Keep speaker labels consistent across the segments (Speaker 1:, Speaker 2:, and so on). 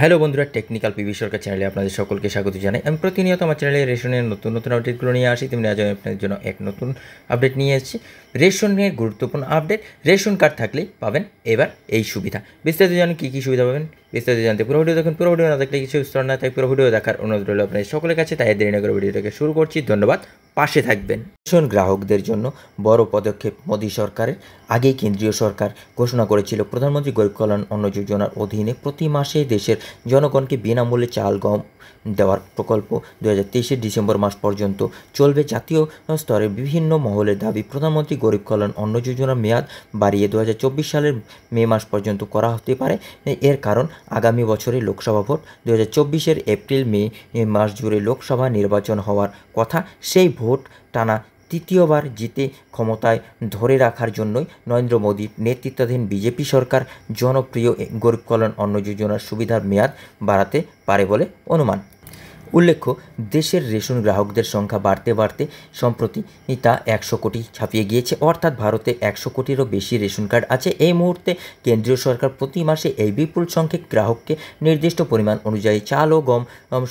Speaker 1: hello বন্ধুরা technical PB সরকার চ্যানেলে আপনাদের সকলকে স্বাগত জানাই আমি প্রতিনিয়ত আমার চ্যানেলে রেশনের নতুন নতুন আপডেটগুলো নিয়ে আসি তেমনি আজ আমি আপনাদের জন্য এক নতুন আপডেট নিয়ে এসেছি রেশনের গুরুত্বপূর্ণ আপডেট রেশন কার্ড থাকলে পাবেন এবার এই সুবিধা বিস্তারিত জানেন কী কী সুবিধা পাবেন বিস্তারিত জানতে পুরো ভিডিও দেখুন পুরো ভিডিও না দেখলে কিছু স্তর না তাই পুরো ভিডিও দেখার অনুরোধ রইল আপনাদের সকলের কাছে তাই দেরি নগর ভিডিওটাকে শুরু করছি ধন্যবাদ পাশে থাকবেন রেশন গ্রাহকদের জন্য বড় পদক্ষেপ মোদী সরকারের আগেই কেন্দ্রীয় সরকার ঘোষণা করেছিল প্রধানমন্ত্রী গরিব কল্যাণ অন্ন যোজনার অধীনে প্রতি মাসে দেশের জনগণকে বিনামূল্যে চাল গম দেওয়ার প্রকল্প দু হাজার ডিসেম্বর মাস পর্যন্ত চলবে জাতীয় স্তরের বিভিন্ন মহলের দাবি প্রধানমন্ত্রী গরিব কল্যাণ অন্ন যোজনার মেয়াদ বাড়িয়ে দু সালের মে মাস পর্যন্ত করা হতে পারে এর কারণ আগামী বছরে লোকসভা ভোট দু হাজার এপ্রিল মে মাস জুড়ে লোকসভা নির্বাচন হওয়ার কথা সেই ভোট টানা তৃতীয়বার জিতে ক্ষমতায় ধরে রাখার জন্যই নরেন্দ্র মোদীর নেতৃত্বাধীন বিজেপি সরকার জনপ্রিয় গরিব কল্যাণ অন্ন যোজনার সুবিধার মেয়াদ বাড়াতে পারে বলে অনুমান উল্লেখ্য দেশের রেশন গ্রাহকদের সংখ্যা বাড়তে বাড়তে সম্প্রতি তা একশো কোটি ছাপিয়ে গিয়েছে অর্থাৎ ভারতে একশো কোটিরও বেশি রেশন কার্ড আছে এই মুহূর্তে কেন্দ্রীয় সরকার প্রতি মাসে এই বিপুল সংখ্যক গ্রাহককে নির্দিষ্ট পরিমাণ অনুযায়ী চাল ও গম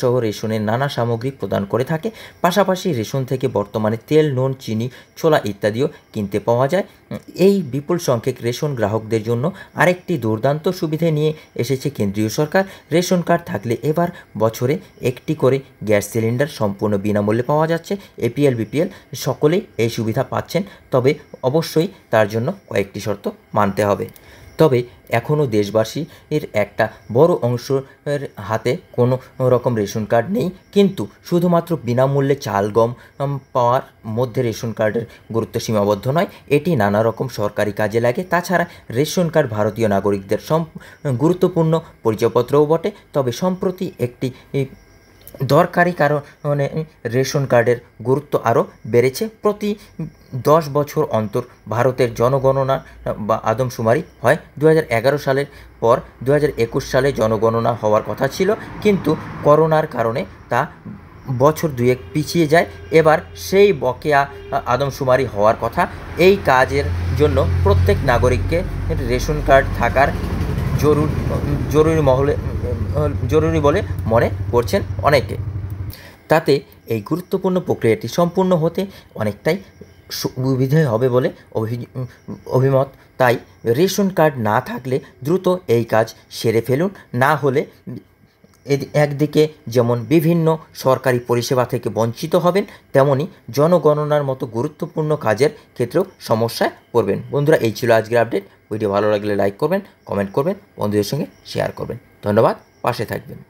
Speaker 1: সহ রেশনের নানা সামগ্রী প্রদান করে থাকে পাশাপাশি রেশন থেকে বর্তমানে তেল নুন চিনি ছোলা ইত্যাদিও কিনতে পাওয়া যায় এই বিপুল সংখ্যক রেশন গ্রাহকদের জন্য আরেকটি দুর্দান্ত সুবিধে নিয়ে এসেছে কেন্দ্রীয় সরকার রেশন কার্ড থাকলে এবার বছরে একটি করে গ্যাস সিলিন্ডার সম্পূর্ণ বিনামূল্যে পাওয়া যাচ্ছে এপিএল বিপিএল সকলেই এই সুবিধা পাচ্ছেন তবে অবশ্যই তার জন্য কয়েকটি শর্ত মানতে হবে তবে এখনও দেশবাসীর একটা বড় অংশের হাতে কোনো রকম রেশন কার্ড নেই কিন্তু শুধুমাত্র বিনামূল্যে চাল গম পাওয়ার মধ্যে রেশন কার্ডের গুরুত্ব সীমাবদ্ধ নয় এটি নানা রকম সরকারি কাজে লাগে তাছাড়া রেশন কার্ড ভারতীয় নাগরিকদের গুরুত্বপূর্ণ পরিচয়পত্রও বটে তবে সম্প্রতি একটি দরকারি কারণে মানে, রেশন কার্ডের গুরুত্ব আরও বেড়েছে প্রতি দশ বছর অন্তর ভারতের জনগণনা বা আদমশুমারি হয় দু সালের পর দু সালে জনগণনা হওয়ার কথা ছিল কিন্তু করোনার কারণে তা বছর দুয়েক পিছিয়ে যায় এবার সেই বকেয়া আদমশুমারি হওয়ার কথা এই কাজের জন্য প্রত্যেক নাগরিককে রেশন কার্ড থাকার জরুর জরুরি মহলে জরুরি বলে মনে করছেন অনেকে তাতে এই গুরুত্বপূর্ণ প্রক্রিয়াটি সম্পূর্ণ হতে অনেকটাই সুবিধে হবে বলে অভিমত তাই রেশন কার্ড না থাকলে দ্রুত এই কাজ সেরে ফেলুন না হলে একদিকে যেমন বিভিন্ন সরকারি পরিষেবা থেকে বঞ্চিত হবেন তেমনি জনগণনার মতো গুরুত্বপূর্ণ কাজের ক্ষেত্রেও সমস্যায় পড়বেন বন্ধুরা এই ছিল আজকের আপডেট ভিডিও ভালো লাগলে লাইক করবেন কমেন্ট করবেন বন্ধুদের সঙ্গে শেয়ার করবেন ধন্যবাদ পাশে থাকবেন